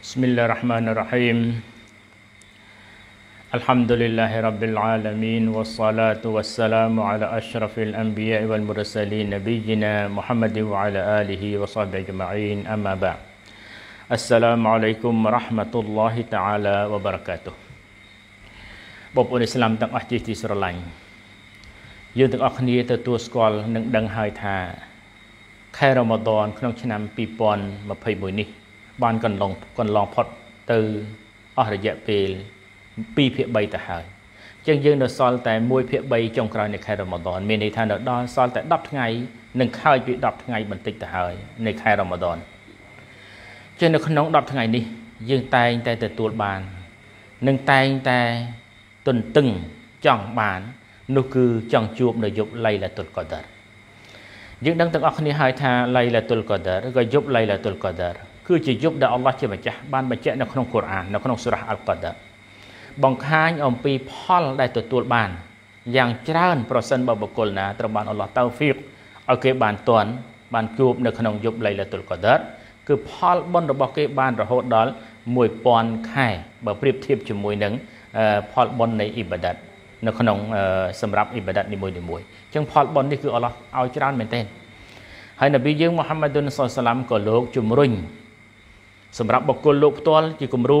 بسم الله الرحمن الرحيم الحمد لله رب العالمين والصلاة والسلام على أشرف الأنبياء والمرسلين نبينا محمد وعلى آله وصحبه أجمعين أما بعد السلام عليكم ورحمة الله تعالى وبركاته بيبون مبهي នេះបានកន្លងកន្លងផុតទៅអស់រយៈពេល2ភាគ3ទៅហើយចឹងយើងនៅសល់តែ1ភាគ3ចុងក្រោយនៃខែរ៉ម៉ាឌនមានន័យថានៅដល់សល់តែ10ថ្ងៃនឹងខើចពី10ថ្ងៃបន្តិចទៅហើយនៃខែរ៉ម៉ាឌនចឹងនៅក្នុង10ថ្ងៃនេះ យើងតែងតែទទួលបាននឹងតែងតែទន្ទឹងចង់បាននោះគឺចង់ជួបនៅយប់លៃឡាតុលកូដាយើងដឹងទាំងអស់គ្នាហើយថាលៃឡាតុលកូដាឬក៏យប់លៃឡាតុលកូដាគឺជាយប់ដែលអល់ឡោះជាម្ចាស់បានបញ្ជាក់នៅក្នុងកូរ៉ាននៅក្នុងសូរ៉ាអាល់កាដាបង្ខាញអំពីផលដែលទទួលបានយ៉ាងច្រើនប្រសិនបើបុគ្គលណាត្រូវបានអល់ឡោះតៅហ្វីកឲ្យគេបានតន់បានជួបនៅក្នុងយប់លៃឡាតុលកាដាគឺផលបុណ្យរបស់គេ បានរហូតដល់1000ខែបើប្រៀបធៀបជាមួយនឹងផលបុណ្យនៃអ៊ីបាដាតនៅក្នុងសម្រាប់អ៊ីបាដាតនីមួយៗអញ្ចឹងផលបុណ្យនេះគឺអល់ឡោះឲ្យច្រើនមែនទែនហើយនប៊ីយើងមូហាម៉ាឌុនសល្លាមក៏លោកជំរុញសម្រាប់បុគ្គលលោកផ្ទាល់ជាគំរូ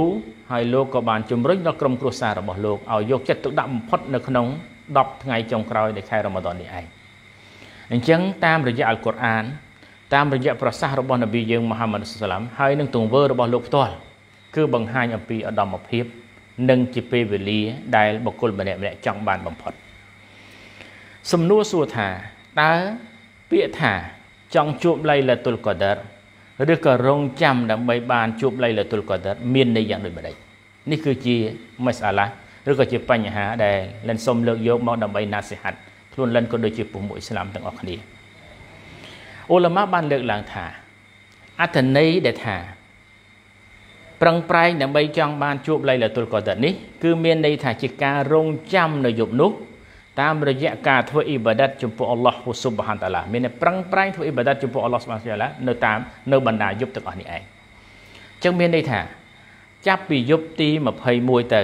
ហើយលោកក៏បានជំរុញដល់ក្រុមគ្រួសាររបស់លោកឲ្យយកចិត្តទុកដាក់បំផុត នៅក្នុង10ថ្ងៃចុងក្រោយនៃខែរ៉ូម៉ាដននេះឯងអញ្ចឹងតាមរយៈអល់កុរអានតាមរយៈប្រសាសន៍របស់នប៊ីយើងមូហាម៉ាត់សុឡាមហើយនឹងទង្វើរបស់លោកផ្ទាល់គឺបង្ហាញអំពីឧត្តមភាពនិងជាពេលវេលាដែលបុគ្គលម្នាក់ម្នាក់ចង់បានបំផុតសំណួរសួរថាតើពាក្យថាចង់ជួបលៃលាតុលកដារឬក៏រងចាំដើម្បីបានជួបលៃលតុលកដិតមានន័យយ៉ាងដូចម្ដេចនេះគឺជាមិសអាឡាឬក៏ជាបញ្ហាដែលលិនសុំលើកយកមកដើម្បីណាសិហាត់ខ្លួនលិនក៏ដូចជាពុះមួយអ៊ីស្លាមទាំងអស់គ្នាអ៊ូឡាម៉ាបានលើកឡើងថាអត្ថន័យដែលថាប្រឹងប្រែងដើម្បីចង់បានជួបលៃលតុលកដិតនេះ គឺមានន័យថាជាការរងចាំនៅយប់នោះតាមរយៈការធ្វើអ៊ីបាដាតចំពោះអល់ឡោះហ៊ូស៊ុបហានតាឡាមានប្រឹងប្រែងធ្វើអ៊ីបាដាតចំពោះអល់ឡោះស៊ុបហានតាឡានៅតាមនៅបណ្ដាយប់ទាំងអស់នេះឯងអញ្ចឹងមានន័យថា ចាប់ពីយប់ទី21ទៅ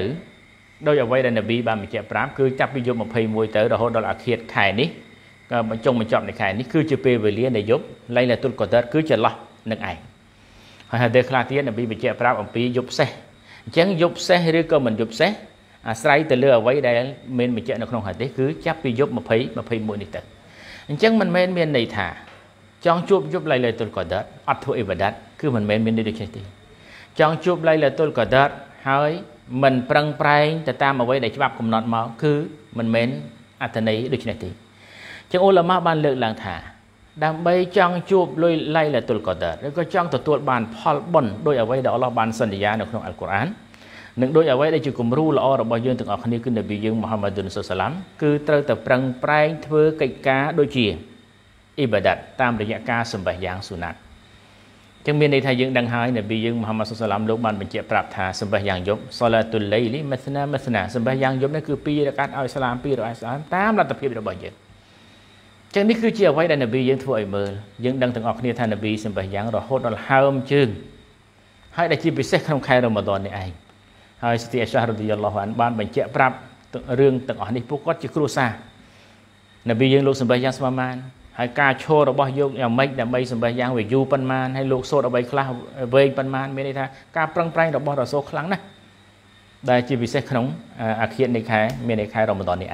ដោយអ្វីដែលនប៊ីបានបញ្ជាក់ប្រាប់គឺចាប់ពីយប់21ទៅរហូតដល់អាឃាតខែនេះក៏បញ្ចុងបញ្ចប់នៃខែនេះគឺជាពេលវេលានៃយប់ឡៃឡាទុលកដិតគឺចន្លោះនឹងឯងហើយហាដេខ្លះទៀតនប៊ីបញ្ជាក់ប្រាប់អំពីយប់សេះអញ្ចឹងយប់សេះឬក៏មិនយប់សេះអាស្រ័យទៅលើអ្វីដែលមានបញ្ជាក់នៅក្នុងហាឌីសគឺចាប់ពីយប់20 21នេះទៅអញ្ចឹងមិនមែនមានន័យថាចង់ជួបយប់ឡៃឡៃតុលកដាតអត់ធ្វើអ៊ីបាដាតគឺមិនមែនមានន័យដូចនេះទេចង់ជួបឡៃឡៃតុលកដាតហើយមិនប្រឹងប្រែងទៅតាមអ្វីដែលច្បាប់កំណត់មកគឺមិនមែនអត្ថន័យដូចនេះទេចឹងអ៊ូឡាម៉ាបានលើកឡើងថា ដើម្បីចង់ជួបលុយឡៃឡាតុលកដាតឬក៏ចង់ទទួលបានផលបុណ្យដោយអ្វីដែលអល់ឡោះបានសន្យានៅក្នុងអល់កុរអាននឹងដោយអ្វីដែលជាគំរូល្អរបស់យើងទាំងអស់គ្នាគឺនប៊ីយើងមូហាម៉ាឌុនសុសឡាំគឺត្រូវតែប្រឹងប្រែងធ្វើកិច្ចការដូចជាអ៊ីបាដាតតាមរយៈការសម្បះយ៉ាងសុណាត់ចឹងមានន័យថាយើងដឹងហើយនប៊ីយើងមូហាម៉ាឌុនសុសឡាំលោកបានបញ្ជាក់ប្រាប់ថាសម្បះយ៉ាងយប់សាឡាតុលលៃលីមាសណាមាសណាសម្បះយ៉ាងយប់នេះគឺ2រកាត់ឲ្យស្លាម2រកាត់ស្លាមតាមលទ្ធភាពរបស់យើងចឹងនេះគឺជាអ្វីដែលនប៊ីយើងធ្វើឲ្យមើលយើងដឹងទាំងអស់គ្នាថានប៊ីសម្បះយ៉ាងរហូតដល់ហើមជើងហើយដែលជាពិសេសក្នុងខែរ៉ូម៉ាដននេះឯងហើយសិទ្ធិអាសារ៉ាឌីយ៉ាឡោះអានបានបញ្ជាក់ប្រាប់រឿងទាំងអស់នេះពួកគាត់ជាគ្រួសារនប៊ីយើងលោកសម្បេះយ៉ាងស្មើបានហើយការឈររបស់យកយ៉ាងម៉េចដើម្បីសម្បេះយ៉ាងវាយូរប៉ុន្មានហើយលោកសូត្រអ្វីខ្លះវែងប៉ុន្មានមានន័យថាការប្រឹងប្រែងរបស់រ៉ាសូលខ្លាំងណាស់ដែលជាពិសេសក្នុង អាខៀននៃខែមានន័យខែរ៉ម៉ាដននេះឯង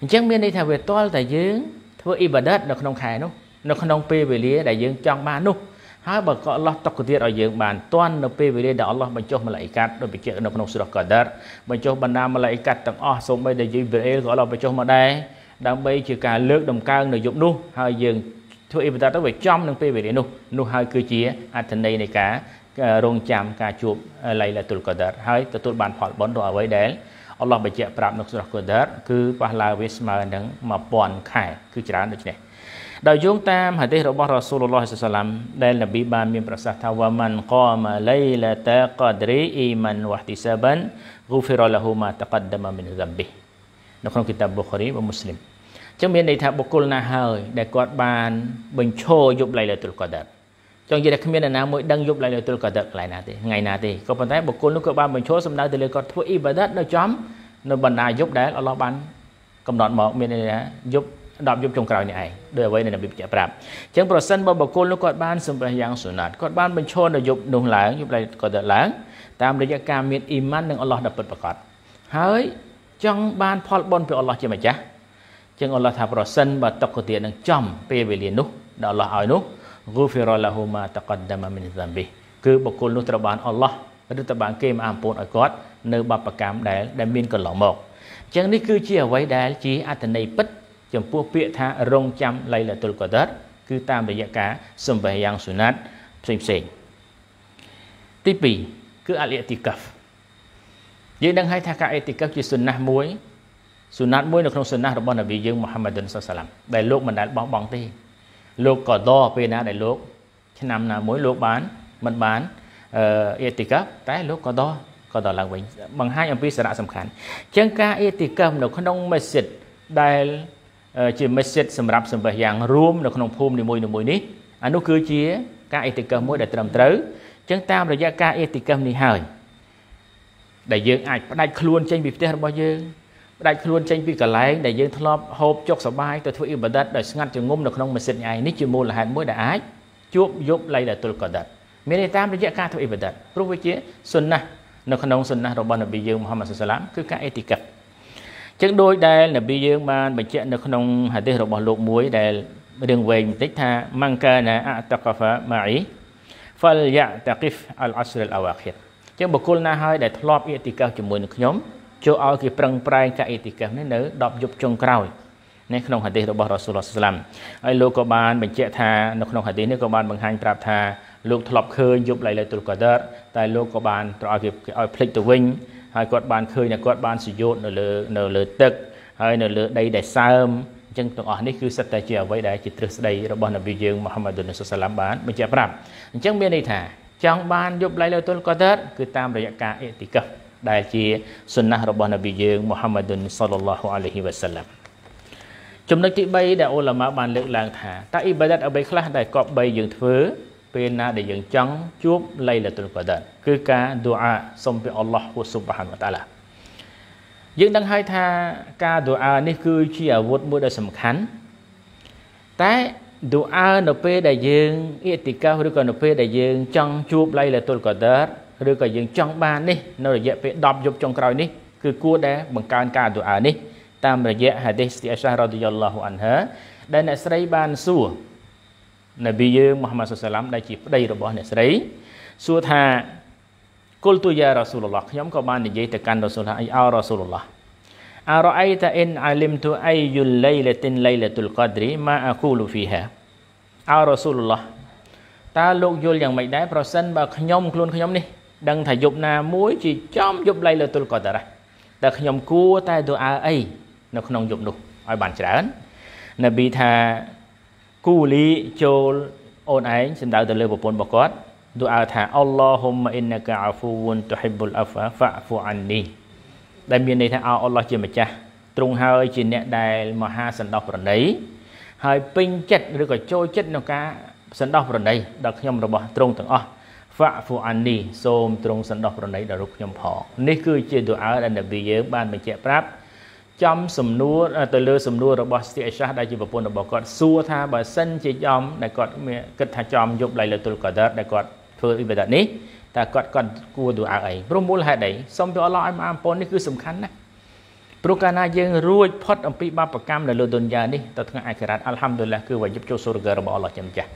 អញ្ចឹងមានន័យថាវាតលតែយើង ធ្វើអ៊ីបាដិតនៅក្នុងខែនោះនៅក្នុងពេលវេលាដែលយើងចង់បាននោះហើយបើក៏អល់ឡោះតុកទៀតឲ្យយើងបានទាន់នៅពេលវេលាដែលអល់ឡោះបញ្ចុះម៉ាឡៃកាត់ដោយបញ្ជាក់នៅក្នុងសុរកដាតបញ្ចុះបណ្ដាម៉ាឡៃកាត់ទាំងអស់សូម្បីតែយីប្រអេលក៏អល់ឡោះបញ្ចុះមកដែរដើម្បីជាការលើកដំកើងនៅយប់នោះហើយយើងធ្វើអ៊ីបាដាតទៅវាចំនឹងពេលវេលានោះនោះហើយគឺជាអត្ថន័យនៃការរងចាំការជួបឡៃឡាទុលកដាតហើយទទួលបានផលបុណ្យរបស់អ្វីដែលអល់ឡោះបញ្ជាក់ប្រាប់នៅសុរកដាតគឺប៉ះឡើងវាស្មើនឹង1000ខែគឺច្រើនដូចនេះដោយយោងតាមហាឌីសរបស់រ៉ាស៊ូលឡោះសាឡាំដែលនប៊ីបានមានប្រសាសន៍ថាវ៉ាម៉ាន់កមឡៃឡាតាកាឌរីអ៊ីម៉ាន់វ៉ាហ្ទីសាបានហ្គូហ្វីរ៉ឡាហ៊ូម៉ាតកាដមមីនហ្សាំប៊ីនៅក្នុងគីតាបប៊ូខារីរបស់មូស្លីមចឹងមានន័យថាបុគ្គលណាហើយ ដែលគាត់បានបញ្ឈរយប់ឡៃឡាតុលកាដាត់ចង់និយាយថាគ្មានអ្នកណាមួយដឹងយប់ឡៃឡាតុលកាដាត់កន្លែងណាទេថ្ងៃណាទេក៏ប៉ុន្តែបុគ្គលនោះក៏បានបញ្ឈរសម្ដៅទៅលើគាត់ធ្វើអ៊ីបាដាត់នៅចំ នៅបណ្ដាយប់ដែលអល់ឡោះបានកំណត់មកមានន័យថាយប់10យប់ចុងក្រោយនេះឯងដោយអ្វីដែលនប៊ីបញ្ជាក់ប្រាប់អញ្ចឹងប្រសិនបើបុគ្គលនោះគាត់បានសម្រេចយ៉ាងសុណាត់គាត់បានបញ្ឈរនៅយប់នោះឡើងយប់ឡើងគាត់ទៅឡើងតាមរយៈការមានអ៊ីម៉ាននឹងអល់ឡោះដ៏ពិតប្រាកដហើយចង់បានផលបុណ្យពីអល់ឡោះជាម្ចាស់អញ្ចឹងអល់ឡោះថាប្រសិនបើតុកទានឹងចំ ពេលវេលានោះដែលអល់ឡោះឲ្យនោះ ghufira lahu ma taqaddama min dhanbi គឺបុគ្គលនោះត្រូវបានអល់ឡោះឬត្រូវបានគេមកអមពោនឲ្យគាត់នៅបបកម្មដែលដែលមានកន្លងមកអញ្ចឹងនេះគឺជាអ្វីដែល ជាអត្តន័យពិតចំពោះពាក្យថារងចាំឡៃឡាតុលកដិរគឺតាមរយៈការសំបីយ៉ាងសុណាត់ផ្សេងផ្សេងទី2គឺអលអេទីកាហ្វយើងដឹងហើយថាការអេទីកាហ្វជាសុណាត់មួយសុណាត់មួយនៅក្នុងសុណាត់របស់នប៊ីយើងមូហាម៉ាឌុនសាសាឡាំដែលលោកមិនដែលបោះបង់ទេលោកក៏ដរពេលណាដែលលោក ឆ្នាំណាមួយលោកបានមិនបានអេទីកាតែលោកក៏ដក៏ដឡើងវិញបង្ហាញអំពីសារៈសំខាន់អញ្ចឹងការអេទីកានៅក្នុងមេសិតដែលជា message សម្រាប់សម្ភារយ៉ាងរួមនៅក្នុងភូមិនីមួយៗនេះអានោះគឺជា ការអេតិកឹសមួយ ដែលត្រឹមត្រូវចឹងតាមរយៈការអេតិកឹសនេះហើយដែលយើងអាចផ្ដាច់ខ្លួនចេញពីផ្ទះរបស់យើងផ្ដាច់ខ្លួនចេញពីកន្លែងដែលយើងធ្លាប់ហូបចុកសប្បាយទៅធ្វើអ៊ីបាដាតដោយស្ងាត់ចងំនៅក្នុងមស្ជីតឯងនេះជាមូលហេតុមួយដែលអាចជួបយប់ឡៃដតុលកដាត់មានន័យតាមរយៈការធ្វើអ៊ីបាដាតព្រោះវាជាសុនណះនៅក្នុងសុនណះរបស់នប៊ីយើងមហាម៉ាត់សាឡាមគឺការអេតិកឹសចឹងដូចដែលនប៊ីយើងបានបញ្ជាក់នៅក្នុងហាឌីសរបស់លោកមួយដែលរឿងវែងបន្តិចថាម៉ង្កាណាអតកហ្វាម៉ៃហ្វលយ៉ាតកិហ្វអលអស្រលអវ៉ាឃិរចឹងបុគ្គលណាហើយដែលធ្លាប់អ៊ីតិកាសជាមួយនឹងខ្ញុំចូលឲ្យគេប្រឹងប្រែងការអ៊ីតិកាសនេះនៅ10យប់ចុងក្រោយនៅក្នុងហាឌីសរបស់រ៉ាស៊ូលឡោះសាឡាំហើយលោកក៏បានបញ្ជាក់ថានៅក្នុងហាឌីសនេះក៏បានបង្ហាញប្រាប់ថាលោកធ្លាប់ឃើញយប់ឡៃឡៃទុលកាដិរតែលោកក៏បានត្រូវឲ្យគេឲ្យភ្លេចទៅវិញហើយគាត់បានឃើញថាគាត់បានសយោតនៅលើនៅលើទឹកហើយនៅលើដីដែលសើមអញ្ចឹងទាំងអស់នេះគឺសិតតែជាអ្វីដែលជាទ្រឹស្ដីរបស់នប៊ីយើងមូហាម៉ាឌុនសុសឡាមបានបញ្ជាក់ប្រាប់អញ្ចឹងមានន័យថាចង់បានយប់ឡៃលតុលកដិតគឺតាម រយៈការអេតិកាដែលជាសុណាហ៍របស់នប៊ីយើងមូហាម៉ាឌុនសលឡាហ៍អាឡៃហ៊ីវ៉ាសាឡាមចំណុចទី3ដែលអូឡាម៉ាបានលើកឡើងថាតើអ៊ីបាដតអ្វីខ្លះដែលកប់3យើងធ្វើពេលណាដែលយើងចង់ជួបលៃលាតុលកដិនគឺការឌូអាសុំពីអល់ឡោះហ៊ូស៊ុបហានវតាឡាយើងដឹងហើយថាការឌូអានេះ គឺជាអាវុធមួយដ៏សំខាន់តែឌូអានៅពេលដែលយើងអ៊ីតិកាឬក៏នៅពេលដែលយើងចង់ជួបលៃលាតុលកដិនឬក៏យើងចង់បាននេះនៅរយៈពេល10យប់ចុងក្រោយនេះគឺគួរដែលបង្កើនការឌូអានេះតាមរយៈហាឌីសទីអាសារ៉ាឌីយ៉ាឡោះអានហាដែលអ្នកស្រីបានសួរនប៊ីយើងមូហាម៉ាត់សុសឡាមដែលជាប្តីរបស់អ្នកស្រីសួរថាគុលទូយ៉ារ៉ាស៊ូលឡោះខ្ញុំក៏បាននិយាយទៅកាន់រ៉ាស៊ូលថាអីអោរ៉ាស៊ូលឡោះអារ៉អៃតាអ៊ីនអាលីមទូអៃយុលលៃលាទីនលៃលាតុលកាឌ្រីម៉ាអាគូលូហ្វីហាអោរ៉ាស៊ូលឡោះតើលោកយល់យ៉ាងម៉េចដែរប្រសិនបើខ្ញុំខ្លួនខ្ញុំនេះ ដឹងថាយប់ណាមួយជាចំយប់លៃលាតុលកាឌ្រ៉ាតើខ្ញុំគួរតែទូអើអីនៅក្នុងយប់នោះឲ្យបានច្រើននប៊ីថាគូលីចូលអូនឯងសំដៅទៅលើប្រពន្ធរបស់គាត់ទូអើថាអល់ឡោហ៊ុមអ៊ីនណាកាអាហ្វូវុនទុហ៊ីប៊ុលអាហ្វាហ្វាហ្វូអាននីដែលមានន័យថាអោអល់ឡោះជាម្ចាស់ទ្រង់ហើយ ជា អ្នកដែល មហាសន្តោសប្រណី ហើយពេញចិត្តឬក៏ចូលចិត្តក្នុងការសន្តោសប្រណីដល់ខ្ញុំរបស់ទ្រង់ទាំងអស់ហ្វាហ្វូអាននីសូមទ្រង់សន្តោសប្រណីដល់រូបខ្ញុំផងនេះគឺជាទូអើដែលនប៊ីយើងបានបញ្ជាក់ប្រាប់ចំសំណួរទៅលើសំណួររបស់ស្ទីអេសាដែលជាប្រពន្ធរបស់គាត់សួរថាបើសិនជាចំដែលគាត់គិតថាចំយប់ឡៃលើទុលកាដាដែលគាត់ធ្វើអ៊ីបាដានេះតើគាត់គាត់គួរទូអើអីព្រោះមូលហេតុអីសូមព្រះអល់ឡោះឲ្យមកអំពននេះគឺសំខាន់ណាស់ព្រោះកាលណាយើងរួចផុតអំពីបាបកម្មនៅលើឌុនយ៉ានេះទៅថ្ងៃអាខិរ៉ាតអัลហាំឌុលឡាគឺវ៉ាយិបចូលសូរ្យរបស់អល់ឡោះជាម្ចាស់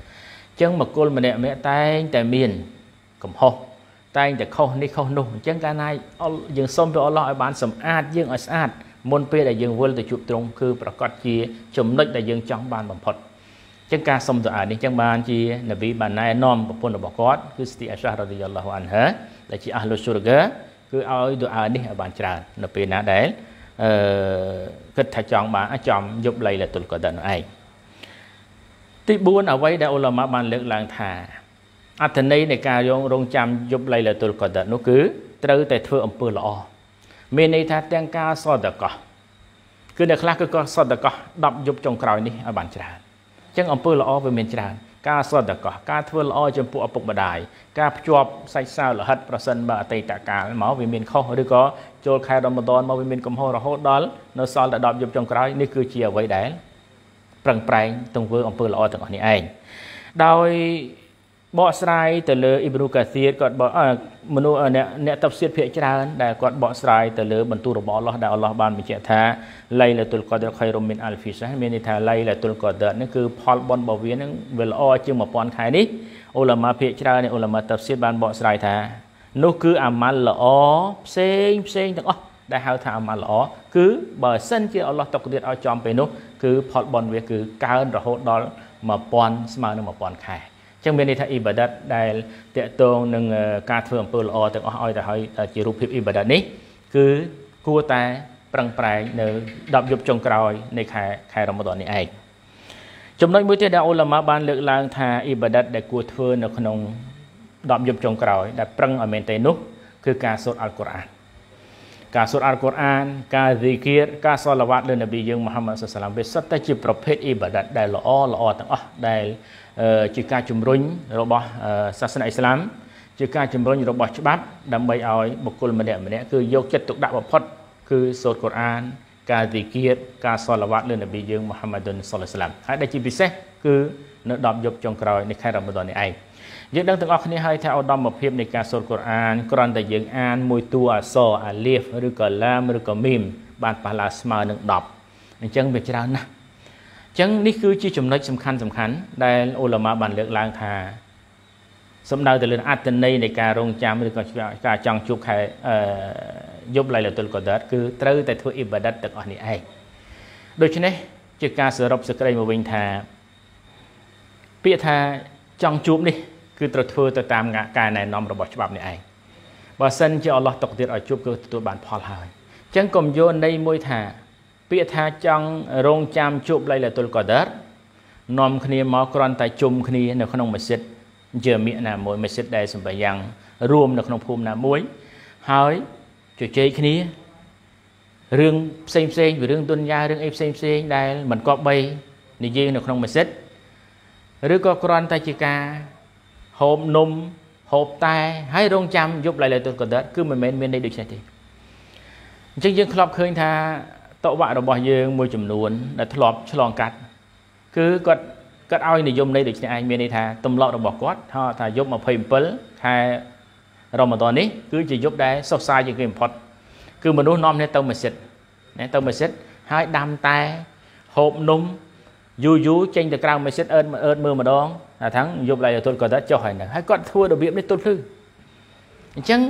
អញ្ចឹងមកគលម្នាក់ម្នាក់តែងតែមានកំហុសតែងតែខុសនេះខុសនោះអញ្ចឹងកាលណាយើងសូមព្រះអល់ឡោះឲ្យបានសម្អាតយើងឲ្យស្អាតមុនពេលដែលយើងវិលទៅជួបទ្រង់គឺប្រកាសជាចំណុចដែលយើងចង់បានបំផុតចឹងការសុំទៅអានេះចឹងបានជានប៊ីបានណែនាំប្រពន្ធរបស់គាត់គឺស្ទីអាសារ៉ាឌីយ៉ាឡោះអានហាដែលជាអះលូស៊ូរហ្គាគឺឲ្យទៅអានេះឲ្យបានច្រើននៅពេលណាដែលអឺគិតថាចង់បានចំយប់លៃលតុលកដិនឯងទី4អ្វីដែលអ៊ុលម៉ាបានលើកឡើងថាអត្ថន័យនៃការយងរងចាំយប់លៃលតុលកដិននោះគឺត្រូវតែធ្វើអំពើល្អមានន័យថាទាំងការសតកោះគឺអ្នកខ្លះគឺគាត់សតកោះ10យប់ចុងក្រោយនេះឲ្យបានច្រើនអញ្ចឹងអំពើល្អវាមានច្រើនការសតកោះការធ្វើល្អចំពោះឪពុកម្ដាយការភ្ជាប់សាច់សាវលហិតប្រសិនបើអតីតកាលមកវាមានខុសឬក៏ចូលខែរ៉ាម៉ាឌនមកវាមានកំហុសរហូតដល់នៅសល់តែ10យប់ចុងក្រោយនេះគឺជាអ្វីដែលប្រឹងប្រែងទង្វើអំពើល្អទាំងអស់នេះឯងដោយបកស្រាយទៅលើអ៊ីប្រូកាសៀតគាត់បកមនុស្សអ្នកអ្នកតបសៀតភាកច្រើនដែលគាត់បកស្រាយទៅលើបន្ទូលរបស់អល់ឡោះដែលអល់ឡោះបានបញ្ជាក់ថាលៃឡាទុលកដរខៃរុមមីនអាល់ហ្វីសាមានន័យថាលៃឡាទុលកដរនេះគឺផលបុណ្យរបស់វានឹងវាល្អជាង1000ខែនេះអ៊ូឡាម៉ាភាកច្រើនអ៊ូឡាម៉ាតបសៀតបានបកស្រាយថានោះ គឺអាម៉ាល់ល្អផ្សេងផ្សេងទាំងអស់ដែលហៅថាអាម៉ាល់ល្អគឺបើសិនជាអល់ឡោះតុកទៀតឲ្យចំពេលនោះគឺផលបុណ្យវាគឺកើនរហូតដល់1000ស្មើនឹង1000ខែចឹងមានន័យថាអ៊ីបាដាតដែលតកតងនឹងការធ្វើអំពើល្អទាំងអស់ឲ្យទៅឲ្យជារូបភាពអ៊ីបាដាតនេះ គឺគួរតែប្រឹងប្រែងនៅ10យប់ចុងក្រោយនៃខែខែរ៉ម៉ាឌននេះឯងចំណុចមួយទៀតដែលអ៊ូឡាម៉ាបាន លើកឡើង ថាអ៊ីបាដាតដែលគួរធ្វើនៅក្នុង10យប់ចុងក្រោយ ដែលប្រឹងឲ្យមែនទេនោះគឺការសូត្រអល់កុរអាន ការសូត្រអល់កុរអានការហ្ស៊ីគៀរការសឡាវ៉ាត់លើនប៊ីយើងមូហាម៉ាត់សល្លាមវាសុទ្ធតែជាប្រភេទអ៊ីបាដាតដែលល្អល្អទាំងអស់ដែលជាការជំរុញរបស់សាសនាអ៊ីស្លាមជាការជំរុញរបស់ច្បាប់ដើម្បីឲ្យបុគ្គលម្នាក់ម្នាក់គឺយកចិត្តទុកដាក់បំផុតគឺសូត្រកូរ៉ាន ការទីគៀតការសល្លាវ៉ាត់លើនប៊ីយើងមូហាម៉ាឌុនសល្លាស្លាមហើយដែលជាពិសេសគឺនៅ10យប់ចុងក្រោយនៃខែរ៉ាម៉ាឌុននេះឯងយើងដឹងទាំងអស់គ្នាហើយថាឧត្តមភាពនៃការសូត្រកូរ៉ានគ្រាន់តែយើងអានមួយតួអក្សរអាលីហ្វឬក៏ឡាមឬក៏មីមបានប៉ះឡាស្មើនឹង10អញ្ចឹងវាច្រើនណាស់ចឹងនេះគឺជាចំណុចសំខាន់សំខាន់ដែលអូឡាម៉ាបានលើកឡើងថាសំដៅទៅលើអត្តន័យនៃការរងចាំឬក៏ការចង់ជួបខែយប់ឡៃលតុលកដាតគឺត្រូវតែធ្វើអ៊ីបាដាតទាំងអស់នេះឯងដូច្នេះ ជាការសរុបសេចក្តីមកវិញថាពាក្យថាចង់ជួបនេះ គឺត្រូវធ្វើទៅតាមការណែនាំរបស់ច្បាប់នេះឯងបើសិនជាអល់ឡោះតុកទៀតឲ្យជួបគឺទទួលបានផលហើយអញ្ចឹងកុំយកន័យមួយថាពាក្យថាចង់រងចាំជប់លៃលតុលកដារនាំគ្នាមកគ្រាន់តែជុំគ្នានៅក្នុងមស្ជីតជាមៀកណាមួយមស្ជីតដែលសម្បយ៉ាងរួមនៅក្នុងភូមិណាមួយហើយជជែកគ្នារឿងផ្សេងផ្សេងពីរឿងទុនយ៉ារឿងអីផ្សេងផ្សេងដែល មិនគប្បីនិយាយនៅក្នុងមស្ជីតឬក៏គ្រាន់តែជាការហូបនំហូបតែហើយរងចាំយប់ឡៃឡៃទុនកដិតគឺមិនមែនមានន័យដូចនេះទេអញ្ចឹងយើងធ្លាប់ឃើញថាតវៈរបស់យើងមួយចំនួនដែលធ្លាប់ឆ្លងកាត់គឺគាត់គាត់ឲ្យនិយមន័យដូចនេះឯងមានន័យថាទម្លាប់របស់គាត់ ថាថាយប់27ខែរ៉ម៉ាដននេះ គឺជាយប់ដែលសុខសាយជាងគេបំផុតគឺមនុស្សនាំគ្នាទៅមស្ជីតណាទៅមស្ជីតហើយដាំតែហូបនំយូរយូរចេញទៅក្រៅមស្ជីតអឺតអឺតមើលម្ដង ថាថាយប់ឡៃទុតគាត់ទៅចុះហើយហ្នឹងហើយគាត់ធ្វើរបៀបនេះទុតគឺអញ្ចឹង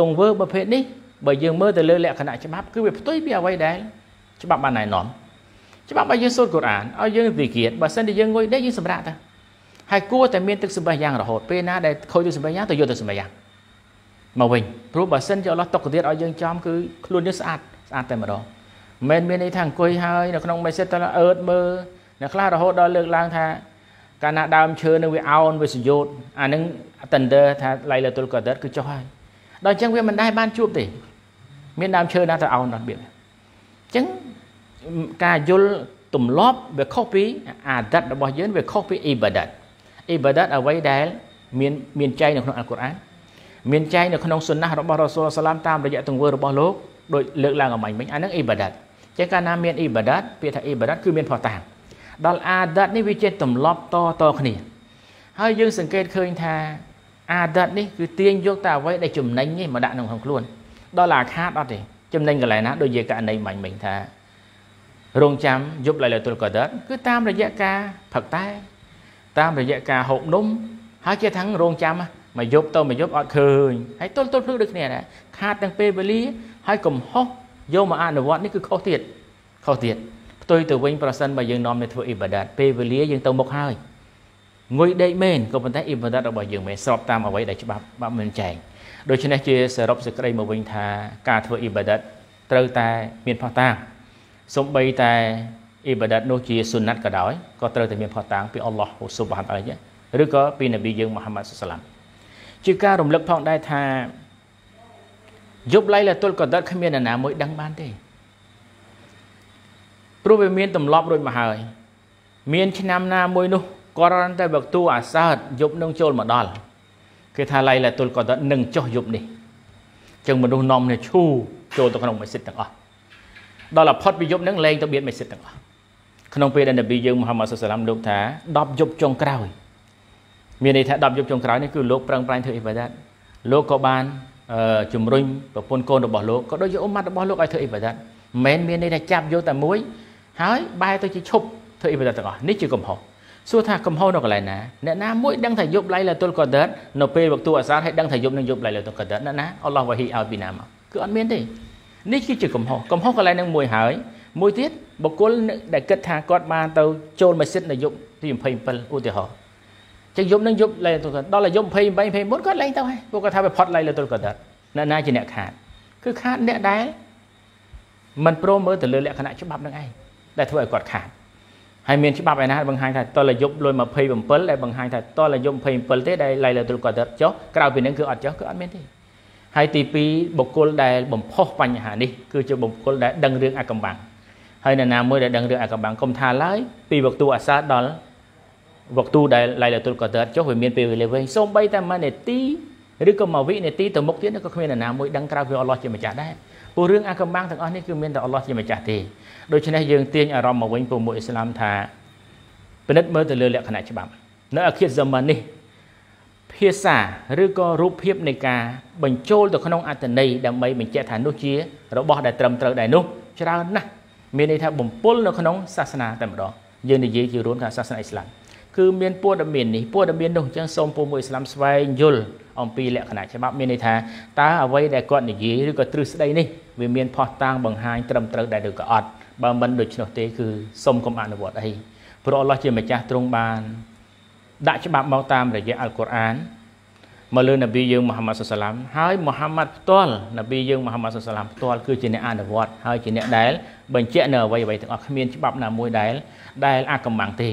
ទង្វើប្រភេទនេះបើយើងមើលទៅលើលក្ខណៈច្បាប់គឺវាផ្ទុយពីអ្វីដែលច្បាប់បានណែនាំច្បាប់ឲ្យយើងសូត្រកូរ៉ានឲ្យយើងវិគៀតបើសិនជាយើងងុយដេកយើងសម្រាកទៅហើយគួរតែមានទឹកសម្បេះយ៉ាងរហូតពេលណាដែលខូចទឹកសម្បេះយ៉ាងទៅយកទឹកសម្បេះយ៉ាងមកវិញព្រោះបើសិនជាអល់ឡោះតុកទៀតឲ្យយើងចំគឺខ្លួនយើងស្អាតស្អាតតែម្ដងមិនមានន័យថាអង្គុយហើយនៅក្នុងមេសេតតើអឺតមើលអ្នកខ្លះរហូតដល់លើកឡើង ថា កាលណាដើមឈើនឹងវាអោនវាសយោតអានឹង tender ថា Lailatul Qadr គឺចុះហើយដល់អញ្ចឹងវាមិនដែរបានជួបទេ មានដើមឈើណាទៅអោនដល់បៀតអញ្ចឹងការយល់ទម្លាប់វាខុសពីអាដិតរបស់យើងវាខុសពីអ៊ីបាដាតអ៊ីបាដាតអ្វីដែល មានមានចែងនៅក្នុងអល់កុរអានមានចែងនៅក្នុងសុណាហ៍របស់រ៉ូសូលសាឡាមតាមរយៈទង្វើរបស់លោកដោយលើកឡើងអំញមិញអានឹងអ៊ីបាដាតចឹងកាលណាមានអ៊ីបាដាតពាក្យថាអ៊ីបាដាតគឺមានផុសតាមដល់អាដាតនេះវាជាទម្លាប់តតគ្នាហើយយើងសង្កេតឃើញថាអាដាតនេះគឺទាញយកតែអ្វីដែលចំណេញនេះមកដាក់ក្នុងក្នុងខ្លួនដល់អាខាតអត់ទេចំណេញកន្លែងណាដូចជាករណីមាញ់មិញថារងចាំយប់ឡៃលតុលកដិតគឺតាមរយៈការផឹកតែតាមរយៈការហូបនំហើយគេថារងចាំមកយប់ទៅមកយប់អត់ឃើញហើយទល់ទល់ភ្លឺដូចគ្នាដែរខាតទាំងពេលវេលាហើយកំហុសយកមកអនុវត្តនេះគឺខុសទៀតខុសទៀតផ្ទុយទៅវិញប្រសិនបើយើងនាំនេះធ្វើអ៊ីបាដាតពេលវេលាយើងទៅមុខហើយងុយដេកមែនក៏ប៉ុន្តែអ៊ីបាដាតរបស់យើងមិនស្របតាមអ្វីដែលច្បាប់បាប់មិនចែងដូច្នេះជាសរុបសេចក្តីមកវិញថា ការធ្វើអ៊ីបាដិតត្រូវតែមានផោះតាំងសំបីតែអ៊ីបាដិតនោះជាសុណាត់ក៏ដោយក៏ត្រូវតែមានផោះតាំងពីអល់ឡោះស៊ុបហានអីឬក៏ពីនប៊ីយើងមូហាម៉ាត់សុសឡាមជាការរំលឹកផងដែរថាយប់ឡៃលាតុលកដិតគ្មានអ្នកណាមួយដឹងបានទេព្រោះវាមានទម្លាប់រួចមកហើយ មានឆ្នាំណាមួយ នោះគាត់រំតែបើទូអាសើតយប់នឹងចូលមកដល់គេថាឡៃឡាតុលកដនឹងចុះយប់នេះចឹងមនុស្សនាំគ្នាឈូចូលទៅក្នុងមស្ជីតទាំងអស់ដល់ឡផុតពីយប់ហ្នឹងលែងទៅបៀតមស្ជីតទាំងអស់ក្នុងពេលដែលនប៊ីយើងមហាម៉ាសុសឡាមលោកថា10យប់ចុងក្រោយមានន័យថា10យប់ចុងក្រោយនេះគឺលោកប្រឹងប្រែងធ្វើអ៊ីបាដាតលោកក៏បានជំរុញប្រពន្ធកូនរបស់លោកក៏ដូចជាអ៊ុមម៉ាត់របស់លោកឲ្យធ្វើអ៊ីបាដាតមិនមែនមានន័យថាចាប់យកតែមួយ ហើយបែរទៅជាឈប់ធ្វើអ៊ីបាដាតទាំងអស់នេះជាកំហុសសួរថាកំហុសនៅកន្លែងណាអ្នកណាមួយដឹងថាយប់ឡៃលាតុលកដិតនៅពេលវក្តអាសាហើយដឹងថាយប់នឹងយប់ឡៃលាតុលកដិតអ្នកណាអល់ឡោះវ៉ាហ៊ីឲ្យពីណាមកគឺអត់មានទេនេះគឺជាកំហុសកំហុសកន្លែងនឹងមួយហើយមួយទៀតបុគ្គលដែលគិតថាគាត់បានទៅចូលម៉ាស៊ីននៅយប់ទី27ឧទាហរណ៍ចឹងយប់នឹងយប់ឡៃលាតុលកដិតដល់យប់28 29គាត់លែងទៅហើយពួកគាត់ថាវាផុតឡៃលាតុលកដិតអ្នកណាជាអ្នកខាតគឺខាតអ្នកដែលមិនព្រមមើលទៅលើលក្ខណៈច្បាប់នឹងឯងដែលធ្វើឲ្យគាត់ខាតហើយមានច្បាប់ឯណាបង្ហាញថាតលយុបលុយ27ដែលបង្ហាញថាតលយុប27ទេដែលឡៃលទ្រុបក៏ចុះក្រៅពីនឹងគឺអត់ចុះគឺអត់មានទេហើយទី2បុគ្គលដែលបំផុសបញ្ហានេះគឺជាបុគ្គលដែលដឹងរឿងអកំបាំងហើយនរណាមួយដែលដឹងរឿងអកំបាំងកុំថាឡើយពីវគ្គអាសាដល់វគ្គដែលឡៃលទ្រុបក៏ចុះវាមានពេលវេលាវែងសូម្បីតែមួយនាទីឬក៏មួយវិនាទីទៅមុខទៀតក៏គ្មាននរណាមួយដឹងក្រៅពីអល់ឡោះជាម្ចាស់ដែរព្រោះរឿងអាកំបាំងទាំងអស់នេះគឺមានតែអល់ឡោះជាម្ចាស់ទេដូច្នេះយើងទាញអារម្មណ៍មកវិញពួកមុខអ៊ីស្លាមថាពិនិត្យមើលទៅលើលក្ខណៈច្បាប់នៅអគិសសម័ននេះភាសាឬក៏រូបភាពនៃការបញ្ចូលទៅក្នុងអត្តន័យដើម្បីបញ្ជាក់ថានោះជា របស់ដែលត្រឹមត្រូវដែរនោះច្រើនណាស់មានន័យថាបំពុលនៅក្នុងសាសនាតែម្ដងយើងនិយាយជារួមថាសាសនាអ៊ីស្លាមគឺមានព័ត៌មាននេះព័ត៌មាននោះអញ្ចឹងសូមពលមួយឥស្លាមស្វែងយល់អំពីលក្ខណៈច្បាប់មានន័យថាតើអ្វីដែលគាត់និយាយឬក៏ទ្រឹស្ដីនេះវាមានផុសតាងបង្ហាញត្រឹមត្រូវដែរឬក៏អត់បើមិនដូច្នោះទេគឺសូមកុំអនុវត្តអីព្រោះអល់ឡោះជាម្ចាស់ទ្រង់បានដាក់ច្បាប់មកតាមរយៈអល់កុរអានមកលើនប៊ីយើងមូហាម៉ាត់សុសឡាមហើយមូហាម៉ាត់ផ្ទាល់នប៊ីយើងមូហាម៉ាត់សុសឡាមផ្ទាល់គឺជាអ្នកអនុវត្ត ហើយជាអ្នកដែលបញ្ជាក់នៅអ្វីអ្វីទាំងអស់គ្មានច្បាប់ណាមួយដែលដែលអាកម្មាំងទេ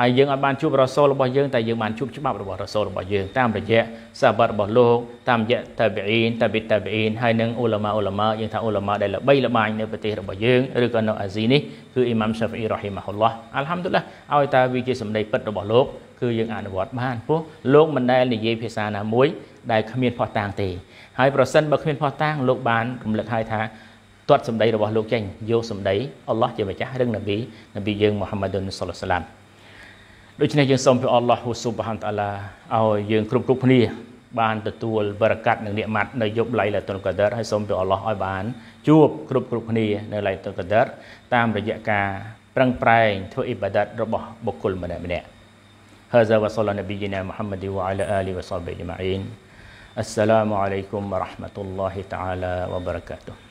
ហើយយើងអាចបានជួបរ៉ាសូលរបស់យើងតែយើងបានជួបច្បាប់របស់រ៉ាសូលរបស់យើងតាមរយៈសាបាត់របស់លោកតាមរយៈតាប៊ីនតាប៊ីតាប៊ីនហើយនិងអ៊ូឡាម៉ាអ៊ូឡាម៉ាយើងថាអ៊ូឡាម៉ាដែលល្បីល្បាញនៅប្រទេសរបស់យើងឬក៏នៅអាស៊ីនេះគឺអ៊ីម៉ាំសាហ្វីរ៉ាហ៊ីម៉ាហ៊ុលឡោះអាល់ហាំឌុលឡាឲ្យតើវាជាសម្ដីពិតរបស់លោកគឺយើងអនុវត្តបានព្រោះលោកមិនដែលនិយាយភាសាណាមួយដែលគ្មានផុសតាងទេហើយប្រសិនបើគ្មានផុសតាងលោកបានរំលឹកឲ្យថាទាត់សម្ដីរបស់លោកចេញយកសម្ដីអល់ឡោះជាម្ចាស់រឿងនប៊ីនប៊ីយើងមូហាម៉ាឌុនសុលឡាឡាមដូច្នេះយើងសូមព្រះអល់ឡោះហ៊ូស៊ុបហានតាឡាឲ្យយើងគ្រប់គ្រប់គ្នាបានទទួលបរកាត់នឹងនិមាត់នៅយប់ឡៃលាតុលកាដិរហើយសូមព្រះអល់ឡោះឲ្យបានជួបគ្រប់គ្រប់គ្នានៅឡៃតុលកាដិរតាមរយៈការ ប្រឹងប្រែង ធ្វើអ៊ីបាដាតរបស់បុគ្គលម្នាក់ម្នាក់ هذا وصلى نبينا محمد وعلى آله وصحبه أجمعين السلام عليكم ورحمة الله تعالى وبركاته